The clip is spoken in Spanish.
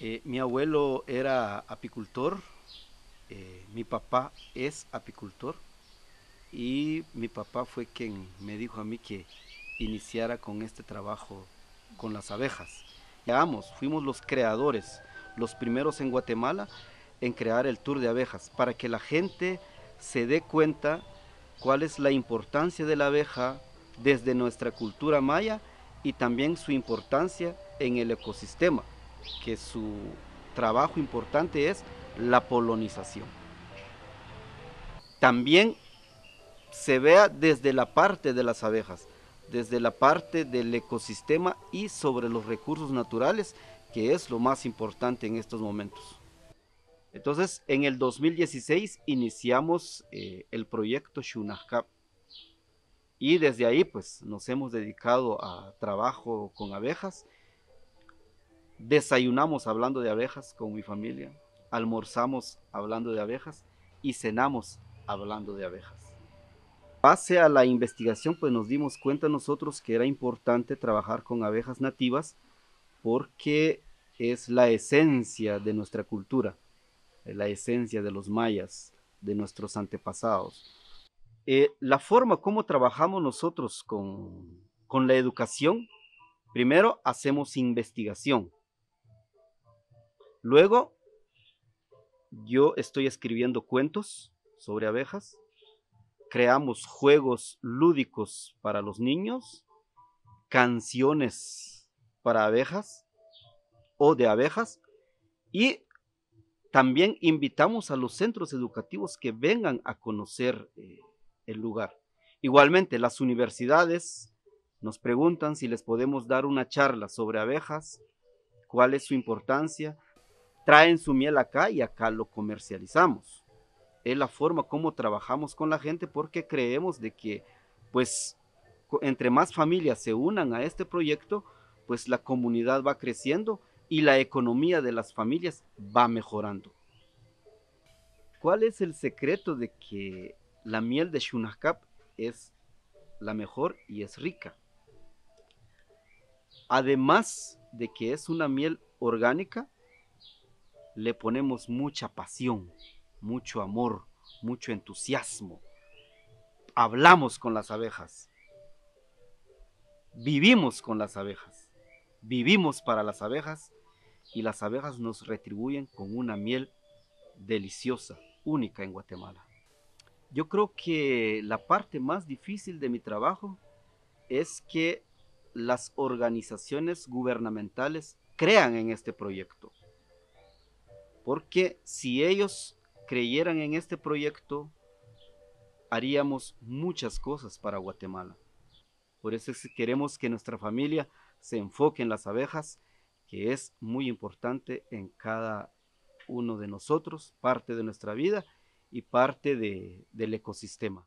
Eh, mi abuelo era apicultor, eh, mi papá es apicultor y mi papá fue quien me dijo a mí que iniciara con este trabajo con las abejas. Veamos, fuimos los creadores, los primeros en Guatemala en crear el tour de abejas para que la gente se dé cuenta cuál es la importancia de la abeja desde nuestra cultura maya y también su importancia en el ecosistema que su trabajo importante es la polonización. También se vea desde la parte de las abejas, desde la parte del ecosistema y sobre los recursos naturales, que es lo más importante en estos momentos. Entonces, en el 2016 iniciamos eh, el proyecto Shunajka y desde ahí pues nos hemos dedicado a trabajo con abejas Desayunamos hablando de abejas con mi familia, almorzamos hablando de abejas y cenamos hablando de abejas. Pase a la investigación, pues nos dimos cuenta nosotros que era importante trabajar con abejas nativas porque es la esencia de nuestra cultura, la esencia de los mayas, de nuestros antepasados. Eh, la forma como trabajamos nosotros con la educación, primero hacemos investigación, Luego, yo estoy escribiendo cuentos sobre abejas, creamos juegos lúdicos para los niños, canciones para abejas o de abejas y también invitamos a los centros educativos que vengan a conocer eh, el lugar. Igualmente, las universidades nos preguntan si les podemos dar una charla sobre abejas, cuál es su importancia, traen su miel acá y acá lo comercializamos. Es la forma como trabajamos con la gente porque creemos de que, pues, entre más familias se unan a este proyecto, pues la comunidad va creciendo y la economía de las familias va mejorando. ¿Cuál es el secreto de que la miel de Shunakap es la mejor y es rica? Además de que es una miel orgánica, le ponemos mucha pasión, mucho amor, mucho entusiasmo. Hablamos con las abejas. Vivimos con las abejas. Vivimos para las abejas y las abejas nos retribuyen con una miel deliciosa, única en Guatemala. Yo creo que la parte más difícil de mi trabajo es que las organizaciones gubernamentales crean en este proyecto. Porque si ellos creyeran en este proyecto, haríamos muchas cosas para Guatemala. Por eso queremos que nuestra familia se enfoque en las abejas, que es muy importante en cada uno de nosotros, parte de nuestra vida y parte del ecosistema.